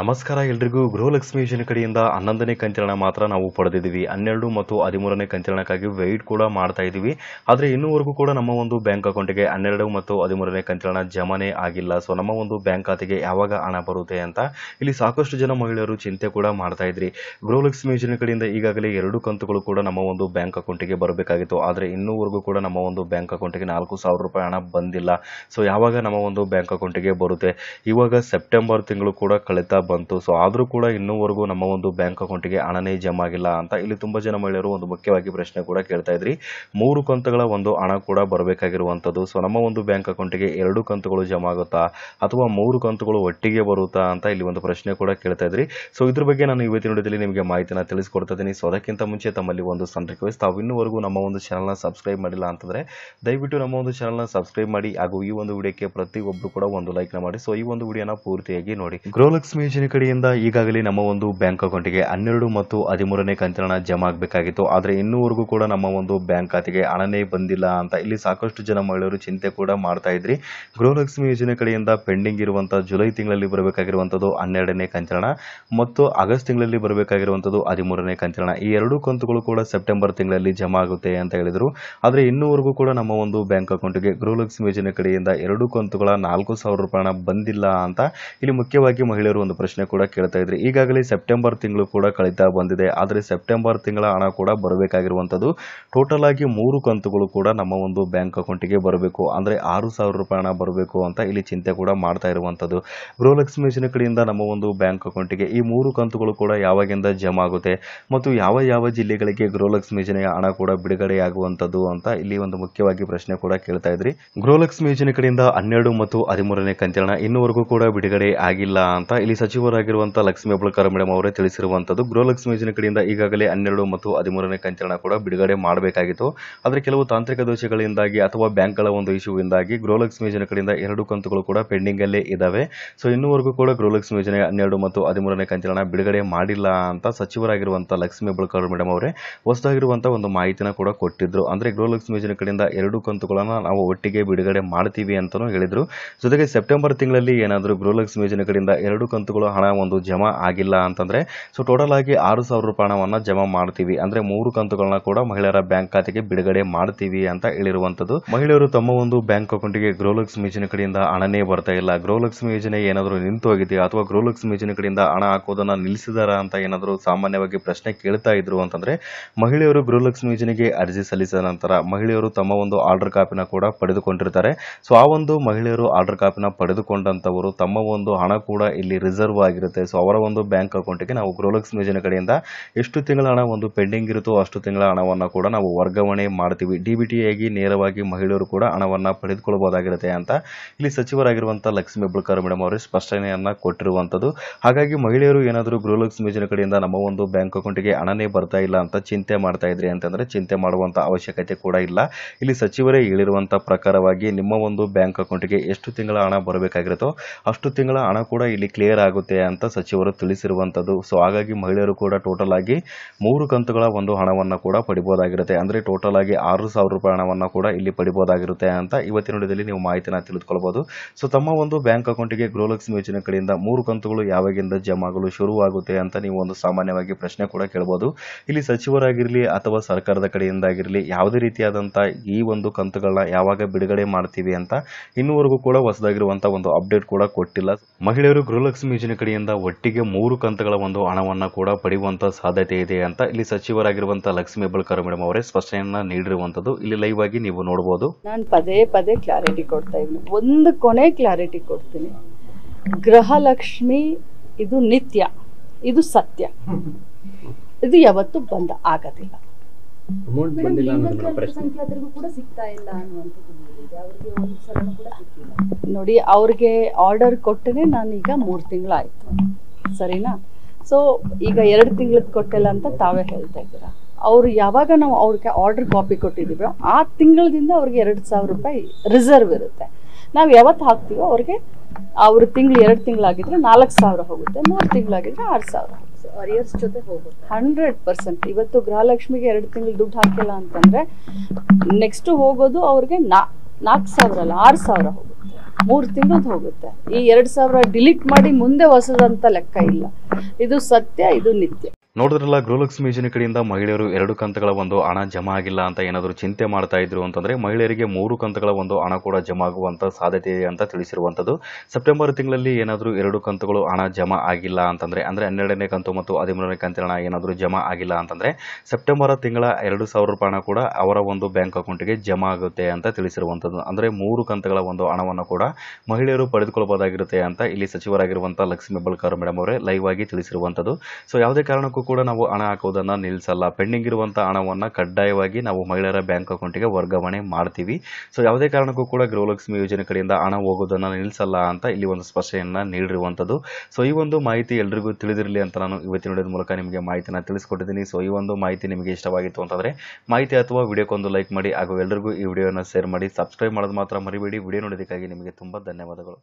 ನಮಸ್ಕಾರ ಎಲ್ರಿಗೂ ಗೃಹಲಕ್ಷ್ಮಿ ಯೋಜನೆ ಕಡೆಯಿಂದ ಹನ್ನೊಂದನೇ ಕಂಚಲನ ಮಾತ್ರ ನಾವು ಪಡೆದಿದ್ದೀವಿ ಹನ್ನೆರಡು ಮತ್ತು ಹದಿಮೂರನೇ ಕಂಚಲನಕ್ಕಾಗಿ ವೆಯ್ಟ್ ಕೂಡ ಮಾಡ್ತಾ ಇದ್ದೀವಿ ಆದರೆ ಇನ್ನೂವರೆಗೂ ಕೂಡ ನಮ್ಮ ಒಂದು ಬ್ಯಾಂಕ್ ಅಕೌಂಟಿಗೆ ಹನ್ನೆರಡು ಮತ್ತು ಹದಿಮೂರನೇ ಕಂಚಲನ ಜಮಾನೇ ಆಗಿಲ್ಲ ಸೊ ನಮ್ಮ ಒಂದು ಬ್ಯಾಂಕ್ ಖಾತೆಗೆ ಯಾವಾಗ ಹಣ ಬರುತ್ತೆ ಅಂತ ಇಲ್ಲಿ ಸಾಕಷ್ಟು ಜನ ಮಹಿಳೆಯರು ಚಿಂತೆ ಕೂಡ ಮಾಡ್ತಾ ಇದ್ರಿ ಗೃಹಲಕ್ಷ್ಮಿ ಯೋಜನೆ ಕಡೆಯಿಂದ ಈಗಾಗಲೇ ಎರಡು ಕಂತುಗಳು ಕೂಡ ನಮ್ಮ ಒಂದು ಬ್ಯಾಂಕ್ ಅಕೌಂಟಿಗೆ ಬರಬೇಕಾಗಿತ್ತು ಆದರೆ ಇನ್ನೂವರೆಗೂ ಕೂಡ ನಮ್ಮ ಒಂದು ಬ್ಯಾಂಕ್ ಅಕೌಂಟಿಗೆ ನಾಲ್ಕು ಸಾವಿರ ರೂಪಾಯಿ ಹಣ ಬಂದಿಲ್ಲ ಸೊ ಯಾವಾಗ ನಮ್ಮ ಒಂದು ಬ್ಯಾಂಕ್ ಅಕೌಂಟಿಗೆ ಬರುತ್ತೆ ಇವಾಗ ಸೆಪ್ಟೆಂಬರ್ ತಿಂಗಳು ಕೂಡ ಕಳೆದ ಬಂತು ಸೊ ಆದರೂ ಕೂಡ ಇನ್ನೂವರೆಗೂ ನಮ್ಮ ಒಂದು ಬ್ಯಾಂಕ್ ಅಕೌಂಟಿಗೆ ಹಣನೇ ಜಮಾ ಆಗಿಲ್ಲ ಅಂತ ಇಲ್ಲಿ ತುಂಬ ಜನ ಮಹಿಳೆಯರು ಒಂದು ಮುಖ್ಯವಾಗಿ ಪ್ರಶ್ನೆ ಕೂಡ ಕೇಳ್ತಾ ಇದ್ರಿ ಮೂರು ಕಂತುಗಳ ಒಂದು ಹಣ ಕೂಡ ಬರಬೇಕಾಗಿರುವಂಥದ್ದು ಸೊ ನಮ್ಮ ಒಂದು ಬ್ಯಾಂಕ್ ಅಕೌಂಟಿಗೆ ಎರಡು ಕಂತುಗಳು ಜಮ ಆಗುತ್ತಾ ಅಥವಾ ಮೂರು ಕಂತುಗಳು ಒಟ್ಟಿಗೆ ಬರುತ್ತಾ ಅಂತ ಇಲ್ಲಿ ಒಂದು ಪ್ರಶ್ನೆ ಕೂಡ ಕೇಳ್ತಾ ಇದ್ರಿ ಸೊ ಇದ್ರ ಬಗ್ಗೆ ನಾನು ಇವತ್ತಿನ ವಿಡಿಯೋದಲ್ಲಿ ನಿಮಗೆ ಮಾಹಿತಿನ ತಿಳಿಸ್ಕೊಡ್ತಾ ಇದ್ದೀನಿ ಸೊ ಅದಕ್ಕಿಂತ ಮುಂಚೆ ತಮ್ಮಲ್ಲಿ ಒಂದು ಸಣ್ಣ ರಿಕ್ವೆಸ್ಟ್ ತಾವು ಇನ್ನೂವರೆಗೂ ನಮ್ಮ ಒಂದು ಚಾನಲ್ನ ಸಬ್ಸ್ಕ್ರೈಬ್ ಮಾಡಿಲ್ಲ ಅಂತಂದರೆ ದಯವಿಟ್ಟು ನಮ್ಮ ಒಂದು ಚಾನಲ್ನ ಸಬ್ಸ್ಕ್ರೈಬ್ ಮಾಡಿ ಹಾಗೂ ಈ ಒಂದು ವಿಡಿಯೋಕ್ಕೆ ಪ್ರತಿಯೊಬ್ಬರು ಕೂಡ ಒಂದು ಲೈಕ್ನ ಮಾಡಿ ಸೊ ಈ ಒಂದು ವಿಡಿಯೋನ ಪೂರ್ತಿಯಾಗಿ ನೋಡಿ ಗೃಹಲಕ್ಷ್ಮಿ ಪಿಂಚಣಿ ಕಡೆಯಿಂದ ಈಗಾಗಲೇ ನಮ್ಮ ಒಂದು ಬ್ಯಾಂಕ್ ಅಕೌಂಟಿಗೆ ಹನ್ನೆರಡು ಮತ್ತು ಹದಿಮೂರನೇ ಕಂತಿನ ಜಮಾ ಆಗಬೇಕಾಗಿತ್ತು ಆದರೆ ಇನ್ನೂವರೆಗೂ ಕೂಡ ನಮ್ಮ ಒಂದು ಬ್ಯಾಂಕ್ ಖಾತೆಗೆ ಹಣನೇ ಬಂದಿಲ್ಲ ಅಂತ ಇಲ್ಲಿ ಸಾಕಷ್ಟು ಜನ ಮಹಿಳೆಯರು ಚಿಂತೆ ಕೂಡ ಮಾಡ್ತಾ ಇದ್ರಿ ಗೃಹಲಕ್ಷ್ಮಿ ಯೋಜನೆ ಕಡೆಯಿಂದ ಪೆಂಡಿಂಗ್ ಇರುವಂತಹ ಜುಲೈ ತಿಂಗಳಲ್ಲಿ ಬರಬೇಕಾಗಿರುವಂತದ್ದು ಹನ್ನೆರಡನೇ ಕಂತಿನ ಮತ್ತು ಆಗಸ್ಟ್ ತಿಂಗಳಲ್ಲಿ ಬರಬೇಕಾಗಿರುವಂತದ್ದು ಹದಿಮೂರನೇ ಕಂತಿನ ಈ ಎರಡು ಕಂತುಗಳು ಕೂಡ ಸೆಪ್ಟೆಂಬರ್ ತಿಂಗಳಲ್ಲಿ ಜಮಾ ಆಗುತ್ತೆ ಅಂತ ಹೇಳಿದರು ಆದರೆ ಇನ್ನೂವರೆಗೂ ಕೂಡ ನಮ್ಮ ಒಂದು ಬ್ಯಾಂಕ್ ಅಕೌಂಟ್ಗೆ ಗೃಹಲಕ್ಷ್ಮಿ ಯೋಜನೆ ಕಡೆಯಿಂದ ಎರಡು ಕಂತುಗಳ ನಾಲ್ಕು ಸಾವಿರ ರೂಪಾಯಿ ಬಂದಿಲ್ಲ ಅಂತ ಇಲ್ಲಿ ಮುಖ್ಯವಾಗಿ ಮಹಿಳೆಯರು ಒಂದು ಒಂದು ಪ್ರಶ್ನೆ ಕೂಡ ಕೇಳ್ತಾ ಇದ್ರಿ ಈಗಾಗಲೇ ಸೆಪ್ಟೆಂಬರ್ ತಿಂಗಳು ಕೂಡ ಕಳೀತಾ ಬಂದಿದೆ ಆದರೆ ಸೆಪ್ಟೆಂಬರ್ ತಿಂಗಳ ಹಣ ಕೂಡ ಬರಬೇಕಾಗಿರುವಂಥದ್ದು ಟೋಟಲ್ ಆಗಿ ಮೂರು ಕಂತುಗಳು ಕೂಡ ನಮ್ಮ ಒಂದು ಬ್ಯಾಂಕ್ ಅಕೌಂಟಿಗೆ ಬರಬೇಕು ಅಂದರೆ ಆರು ಸಾವಿರ ರೂಪಾಯಿ ಹಣ ಬರಬೇಕು ಅಂತ ಇಲ್ಲಿ ಚಿಂತೆ ಕೂಡ ಮಾಡ್ತಾ ಇರುವಂಥದ್ದು ಗೃಹಲಕ್ಷ್ಮಿ ಯೋಜನೆ ಕಡೆಯಿಂದ ನಮ್ಮ ಒಂದು ಬ್ಯಾಂಕ್ ಅಕೌಂಟಿಗೆ ಈ ಮೂರು ಕಂತುಗಳು ಕೂಡ ಯಾವಾಗಿಂದ ಜಮಾ ಆಗುತ್ತೆ ಮತ್ತು ಯಾವ ಯಾವ ಜಿಲ್ಲೆಗಳಿಗೆ ಗೃಹಲಕ್ಷ್ಮಿ ಯೋಜನೆಯ ಹಣ ಕೂಡ ಬಿಡುಗಡೆಯಾಗುವಂಥದ್ದು ಅಂತ ಇಲ್ಲಿ ಒಂದು ಮುಖ್ಯವಾಗಿ ಪ್ರಶ್ನೆ ಕೂಡ ಕೇಳ್ತಾ ಇದ್ರಿ ಗೃಹಲಕ್ಷ್ಮಿ ಯೋಜನೆ ಕಡೆಯಿಂದ ಹನ್ನೆರಡು ಮತ್ತು ಹದಿಮೂರನೇ ಕಂತಿನ ಇನ್ನೂವರೆಗೂ ಕೂಡ ಬಿಡುಗಡೆ ಆಗಿಲ್ಲ ಅಂತ ಇಲ್ಲಿ ಸಚಿವರಾಗಿರುವಂತಹ ಲಕ್ಷ್ಮೀ ಅಬಳಕಾರ ಮೇಡಮ್ ಅವರೇ ತಿಳಿಸಿರುವಂತದ್ದು ಗೃಹಲಕ್ಷ್ಮಿ ಯೋಜನೆ ಕಡೆಯಿಂದ ಈಗಾಗಲೇ ಹನ್ನೆರಡು ಮತ್ತು ಹದಿಮೂರನೇ ಕಂಚರಣ ಕೂಡ ಬಿಡುಗಡೆ ಮಾಡಬೇಕಾಗಿತ್ತು ಆದರೆ ಕೆಲವು ತಾಂತ್ರಿಕ ದೋಷಗಳಿಂದಾಗಿ ಅಥವಾ ಬ್ಯಾಂಕ್ಗಳ ಒಂದು ಇಂದಾಗಿ ಗೃಹಲಕ್ಷ್ಮಿ ಯೋಜನೆ ಕಡೆಯಿಂದ ಎರಡು ಕಂತುಗಳು ಕೂಡ ಪೆಂಡಿಂಗ್ ಅಲ್ಲೇ ಇದಾವೆ ಸೊ ಇನ್ನೂವರೆಗೂ ಕೂಡ ಗೃಹಲಕ್ಷ್ಮಿ ಯೋಜನೆ ಹನ್ನೆರಡು ಮತ್ತು ಹದಿಮೂರನೇ ಕಂಚರಣ ಬಿಡುಗಡೆ ಮಾಡಿಲ್ಲ ಅಂತ ಸಚಿವರಾಗಿರುವಂತಹ ಲಕ್ಷ್ಮಿ ಅಬಳಕಾರ ಮೇಡಮ್ ಅವರೇ ಹೊಸದಾಗಿರುವಂತಹ ಒಂದು ಮಾಹಿತಿನ ಕೂಡ ಕೊಟ್ಟಿದ್ರು ಅಂದ್ರೆ ಗೃಹಲಕ್ಷ್ಮಿ ಯೋಜನೆ ಕಡೆಯಿಂದ ಎರಡು ಕಂತುಗಳನ್ನ ನಾವು ಒಟ್ಟಿಗೆ ಬಿಡುಗಡೆ ಮಾಡ್ತೀವಿ ಅಂತಾನೂ ಹೇಳಿದ್ರು ಜೊತೆಗೆ ಸೆಪ್ಟೆಂಬರ್ ತಿಂಗಳಲ್ಲಿ ಏನಾದರೂ ಗೃಹಲಕ್ಷ್ಮಿ ಯೋಜನೆ ಕಡೆಯಿಂದ ಎರಡು ಕಂತು ಕಂತುಗಳು ಹಣ ಒಂದು ಜಮಾ ಆಗಿಲ್ಲ ಅಂತಂದ್ರೆ ಸೊ ಟೋಟಲ್ ಆಗಿ ಆರು ಸಾವಿರ ರೂಪಾಯಿ ಹಣವನ್ನು ಜಮಾ ಮಾಡ್ತೀವಿ ಅಂದ್ರೆ ಮೂರು ಕಂತುಗಳನ್ನ ಕೂಡ ಮಹಿಳೆಯರ ಬ್ಯಾಂಕ್ ಖಾತೆಗೆ ಬಿಡುಗಡೆ ಮಾಡ್ತೀವಿ ಅಂತ ಹೇಳಿರುವಂತದ್ದು ಮಹಿಳೆಯರು ತಮ್ಮ ಒಂದು ಬ್ಯಾಂಕ್ ಅಕೌಂಟ್ಗೆ ಗೃಹಲಕ್ಷ್ಮಿ ಯೋಜನೆ ಕಡೆಯಿಂದ ಹಣನೇ ಬರ್ತಾ ಇಲ್ಲ ಲಕ್ಷ್ಮಿ ಯೋಜನೆ ಏನಾದರೂ ನಿಂತು ಹೋಗಿದೆ ಅಥವಾ ಗೃಹಲಕ್ಷ್ಮಿ ಯೋಜನೆ ಕಡೆಯಿಂದ ಹಣ ಹಾಕೋದನ್ನ ನಿಲ್ಲಿಸಿದಾರ ಅಂತ ಏನಾದರೂ ಸಾಮಾನ್ಯವಾಗಿ ಪ್ರಶ್ನೆ ಕೇಳ್ತಾ ಇದ್ರು ಅಂತಂದ್ರೆ ಮಹಿಳೆಯರು ಗೃಹಲಕ್ಷ್ಮಿ ಯೋಜನೆಗೆ ಅರ್ಜಿ ಸಲ್ಲಿಸಿದ ನಂತರ ಮಹಿಳೆಯರು ತಮ್ಮ ಒಂದು ಆರ್ಡರ್ ಕಾಪಿನ ಕೂಡ ಪಡೆದುಕೊಂಡಿರ್ತಾರೆ ಸೊ ಆ ಒಂದು ಮಹಿಳೆಯರು ಆರ್ಡರ್ ಕಾಪಿನ ಪಡೆದುಕೊಂಡಂತವರು ತಮ್ಮ ಒಂದು ಹಣ ಕೂಡ ಇಲ್ಲಿ ರಿಸರ್ವ್ ರಿಸರ್ವ್ ಆಗಿರುತ್ತೆ ಸೊ ಅವರ ಒಂದು ಬ್ಯಾಂಕ್ ಅಕೌಂಟಿಗೆ ನಾವು ಗೃಹಲಕ್ಷ್ಮಿ ಯೋಜನೆ ಕಡೆಯಿಂದ ಎಷ್ಟು ತಿಂಗಳ ಹಣ ಒಂದು ಪೆಂಡಿಂಗ್ ಇರುತ್ತೋ ಅಷ್ಟು ತಿಂಗಳ ಹಣವನ್ನು ಕೂಡ ನಾವು ವರ್ಗಾವಣೆ ಮಾಡ್ತೀವಿ ಡಿ ಬಿ ನೇರವಾಗಿ ಮಹಿಳೆಯರು ಕೂಡ ಹಣವನ್ನು ಪಡೆದುಕೊಳ್ಳಬಹುದಾಗಿರುತ್ತೆ ಅಂತ ಇಲ್ಲಿ ಸಚಿವರಾಗಿರುವಂಥ ಲಕ್ಷ್ಮೀ ಬುಳ್ಕರ್ ಮೇಡಮ್ ಅವರು ಸ್ಪಷ್ಟನೆಯನ್ನು ಕೊಟ್ಟಿರುವಂಥದ್ದು ಹಾಗಾಗಿ ಮಹಿಳೆಯರು ಏನಾದರೂ ಗೃಹಲಕ್ಷ್ಮಿ ಯೋಜನೆ ಕಡೆಯಿಂದ ನಮ್ಮ ಒಂದು ಬ್ಯಾಂಕ್ ಅಕೌಂಟಿಗೆ ಹಣನೇ ಬರ್ತಾ ಇಲ್ಲ ಅಂತ ಚಿಂತೆ ಮಾಡ್ತಾ ಇದ್ರಿ ಅಂತಂದರೆ ಚಿಂತೆ ಮಾಡುವಂಥ ಅವಶ್ಯಕತೆ ಕೂಡ ಇಲ್ಲ ಇಲ್ಲಿ ಸಚಿವರೇ ಹೇಳಿರುವಂಥ ಪ್ರಕಾರವಾಗಿ ನಿಮ್ಮ ಒಂದು ಬ್ಯಾಂಕ್ ಅಕೌಂಟಿಗೆ ಎಷ್ಟು ತಿಂಗಳ ಹಣ ಬರಬೇಕಾಗಿರುತ್ತೋ ಅಷ್ಟು ತಿಂಗಳ ಹಣ ಕೂಡ ಇಲ್ಲಿ ಕ್ಲಿಯರ್ ಆಗುತ್ತೆ ಅಂತ ಸಚಿವರು ತಿಳಿಸಿರುವಂತದ್ದು ಸೊ ಹಾಗಾಗಿ ಮಹಿಳೆಯರು ಕೂಡ ಟೋಟಲ್ ಆಗಿ ಮೂರು ಕಂತುಗಳ ಒಂದು ಹಣವನ್ನು ಕೂಡ ಪಡಿಬೋದಾಗಿರುತ್ತೆ ಅಂದ್ರೆ ಟೋಟಲ್ ಆಗಿ ಆರು ಸಾವಿರ ರೂಪಾಯಿ ಹಣವನ್ನು ಕೂಡ ಇಲ್ಲಿ ಪಡಿಬೋದಾಗಿರುತ್ತೆ ಅಂತ ಇವತ್ತಿನ ನೀವು ಮಾಹಿತಿನ ತಿಳಿದುಕೊಳ್ಳಬಹುದು ಸೊ ತಮ್ಮ ಒಂದು ಬ್ಯಾಂಕ್ ಅಕೌಂಟ್ಗೆ ಗೃಹಲಕ್ಷ್ಮಿ ಯೋಜನೆ ಕಡೆಯಿಂದ ಮೂರು ಕಂತುಗಳು ಯಾವಾಗಿಂದ ಜಮಾಗಲು ಶುರುವಾಗುತ್ತೆ ಅಂತ ನೀವು ಒಂದು ಸಾಮಾನ್ಯವಾಗಿ ಪ್ರಶ್ನೆ ಕೂಡ ಕೇಳಬಹುದು ಇಲ್ಲಿ ಸಚಿವರಾಗಿರಲಿ ಅಥವಾ ಸರ್ಕಾರದ ಕಡೆಯಿಂದಾಗಿರಲಿ ಯಾವುದೇ ರೀತಿಯಾದಂತಹ ಈ ಒಂದು ಕಂತುಗಳನ್ನ ಯಾವಾಗ ಬಿಡುಗಡೆ ಮಾಡ್ತೀವಿ ಅಂತ ಇನ್ನೂವರೆಗೂ ಕೂಡ ಹೊಸದಾಗಿರುವಂತಹ ಒಂದು ಅಪ್ಡೇಟ್ ಕೂಡ ಕೊಟ್ಟಿಲ್ಲ ಮಹಿಳೆಯರು ಗೃಹಲಕ್ಷ್ಮಿ ಕಡೆಯಿಂದ ಒಟ್ಟಿಗೆ ಮೂರು ಕಂತುಗಳ ಒಂದು ಹಣವನ್ನು ಕೂಡ ಪಡೆಯುವಂತಹ ಸಾಧ್ಯತೆ ಇದೆ ಅಂತ ಇಲ್ಲಿ ಸಚಿವರಾಗಿರುವಂತಹ ಲಕ್ಷ್ಮೀ ಬಳ್ಕರ್ ಮೇಡಮ್ ಅವರೇ ಸ್ಪಷ್ಟನೆಯನ್ನ ನೀಡಿರುವಂತದ್ದು ಇಲ್ಲಿ ಲೈವ್ ಆಗಿ ನೀವು ನೋಡಬಹುದು ನಾನು ಪದೇ ಪದೇ ಕ್ಲಾರಿಟಿ ಕೊಡ್ತಾ ಇದ್ದೀನಿ ಒಂದು ಕೊನೆ ಕ್ಲಾರಿಟಿ ಕೊಡ್ತೀನಿ ಗೃಹಲಕ್ಷ್ಮಿ ಇದು ನಿತ್ಯ ಇದು ಸತ್ಯ ಇದು ಯಾವತ್ತು ಬಂದ ಆಗೋದಿಲ್ಲ ನೋಡಿ ಅವ್ರಿಗೆ ಆರ್ಡರ್ ನಾನು ನಾನೀಗ ಮೂರು ತಿಂಗಳು ಆಯ್ತು ಸರಿನಾ ಸೊ ಈಗ ಎರಡು ತಿಂಗಳದ್ದು ಕೊಟ್ಟಿಲ್ಲ ಅಂತ ತಾವೇ ಹೇಳ್ತಾ ಇದ್ದೀರಾ ಅವರು ಯಾವಾಗ ನಾವು ಅವ್ರಿಗೆ ಆರ್ಡರ್ ಕಾಪಿ ಕೊಟ್ಟಿದ್ದೀವೋ ಆ ತಿಂಗಳಿಂದ ಅವ್ರಿಗೆ ಎರಡು ಸಾವಿರ ರೂಪಾಯಿ ರಿಸರ್ವ್ ಇರುತ್ತೆ ನಾವು ಯಾವತ್ತು ಹಾಕ್ತೀವೋ ಅವ್ರಿಗೆ ಅವ್ರ ತಿಂಗಳು ಎರಡು ತಿಂಗಳಾಗಿದ್ರೆ ನಾಲ್ಕು ಸಾವಿರ ಹೋಗುತ್ತೆ ಮೂರು ತಿಂಗಳಾಗಿದ್ರೆ ಆರು ಸಾವಿರ ಹಂಡ್ರೆಡ್ ಪರ್ಸೆಂಟ್ ಇವತ್ತು ಗೃಹಲಕ್ಷ್ಮಿಗೆ ಎರಡು ತಿಂಗಳು ದುಡ್ಡು ಹಾಕಿಲ್ಲ ಅಂತಂದ್ರೆ ನೆಕ್ಸ್ಟ್ ಹೋಗೋದು ಅವ್ರಿಗೆ ನಾಲ್ಕು ಸಾವಿರ ಅಲ್ಲ ಆರು ಸಾವಿರ ಹೋಗುತ್ತೆ ಮೂರು ತಿಂಗಳದ್ದು ಹೋಗುತ್ತೆ ಈ ಎರಡು ಸಾವಿರ ಡಿಲೀಟ್ ಮಾಡಿ ಮುಂದೆ ಹೊಸದಂತ ಲೆಕ್ಕ ಇಲ್ಲ ಇದು ಸತ್ಯ ಇದು ನಿತ್ಯ ನೋಡಿದ್ರಲ್ಲ ಗೃಹಲಕ್ಷ್ಮಿ ಯೋಜನೆ ಕಡೆಯಿಂದ ಮಹಿಳೆಯರು ಎರಡು ಕಂತಗಳ ಒಂದು ಹಣ ಜಮಾ ಆಗಿಲ್ಲ ಅಂತ ಏನಾದರೂ ಚಿಂತೆ ಮಾಡ್ತಾ ಇದ್ರು ಅಂತಂದ್ರೆ ಮಹಿಳೆಯರಿಗೆ ಮೂರು ಕಂತಗಳ ಒಂದು ಹಣ ಕೂಡ ಜಮಾ ಆಗುವಂತಹ ಸಾಧ್ಯತೆ ಇದೆ ಅಂತ ತಿಳಿಸಿರುವಂತದ್ದು ಸೆಪ್ಟೆಂಬರ್ ತಿಂಗಳಲ್ಲಿ ಏನಾದರೂ ಎರಡು ಕಂತುಗಳು ಹಣ ಜಮಾ ಆಗಿಲ್ಲ ಅಂತಂದ್ರೆ ಅಂದ್ರೆ ಹನ್ನೆರಡನೇ ಕಂತು ಮತ್ತು ಹದಿಮೂರನೇ ಕಂತಿನ ಹಣ ಏನಾದರೂ ಜಮಾ ಆಗಿಲ್ಲ ಅಂತಂದ್ರೆ ಸೆಪ್ಟೆಂಬರ್ ತಿಂಗಳ ಎರಡು ಸಾವಿರ ರೂಪಾಯಿ ಹಣ ಕೂಡ ಅವರ ಒಂದು ಬ್ಯಾಂಕ್ ಅಕೌಂಟ್ಗೆ ಜಮಾ ಆಗುತ್ತೆ ಅಂತ ತಿಳಿಸಿರುವಂತದ್ದು ಅಂದ್ರೆ ಮೂರು ಕಂತುಗಳ ಒಂದು ಹಣವನ್ನು ಕೂಡ ಮಹಿಳೆಯರು ಪಡೆದುಕೊಳ್ಳಬಹುದಾಗಿರುತ್ತೆ ಅಂತ ಇಲ್ಲಿ ಸಚಿವರಾಗಿರುವಂತಹ ಲಕ್ಷ್ಮೀ ಬಳ್ಕಾರ್ ಮೇಡಮ್ ಅವರೇ ಲೈವ್ ಆಗಿ ತಿಳಿಸಿರುವಂತದ್ದು ಸೊ ಯಾವುದೇ ಕಾರಣಕ್ಕೂ ಕೂಡ ನಾವು ಹಣ ಹಾಕೋದನ್ನ ನಿಲ್ಲಿಸಲ್ಲ ಪೆಂಡಿಂಗ್ ಇರುವಂತಹ ಹಣವನ್ನು ಕಡ್ಡಾಯವಾಗಿ ನಾವು ಮಹಿಳೆಯರ ಬ್ಯಾಂಕ್ ಅಕೌಂಟಿಗೆ ವರ್ಗಾವಣೆ ಮಾಡ್ತೀವಿ ಸೊ ಯಾವುದೇ ಕಾರಣಕ್ಕೂ ಕೂಡ ಗೃಹಲಕ್ಷ್ಮಿ ಯೋಜನೆ ಕಡೆಯಿಂದ ಹಣ ಹೋಗೋದನ್ನ ನಿಲ್ಲಿಸಲ್ಲ ಅಂತ ಇಲ್ಲಿ ಒಂದು ಸ್ಪಷ್ಟನೆಯನ್ನು ನೀಡಿರುವಂತದ್ದು ಸೊ ಈ ಒಂದು ಮಾಹಿತಿ ಎಲ್ರಿಗೂ ತಿಳಿದಿರಲಿ ಅಂತ ನಾನು ಇವತ್ತಿನ ಮೂಲಕ ನಿಮಗೆ ಮಾಹಿತಿನ ತಿಳಿಸ್ಕೊಟ್ಟಿದ್ದೀನಿ ಸೊ ಈ ಒಂದು ಮಾಹಿತಿ ನಿಮಗೆ ಇಷ್ಟವಾಗಿತ್ತು ಅಂತಂದ್ರೆ ಮಾಹಿತಿ ಅಥವಾ ವಿಡಿಯೋಕ್ಕೊಂದು ಲೈಕ್ ಮಾಡಿ ಹಾಗೂ ಎಲ್ಲರಿಗೂ ಈ ವಿಡಿಯೋನ ಶೇರ್ ಮಾಡಿ ಸಬ್ಸ್ಕ್ರೈಬ್ ಮಾಡೋದು ಮಾತ್ರ ಮರಿಬೇಡಿ ವಿಡಿಯೋ ನೋಡೋದಕ್ಕಾಗಿ ನಿಮಗೆ ತುಂಬಾ ಧನ್ಯವಾದಗಳು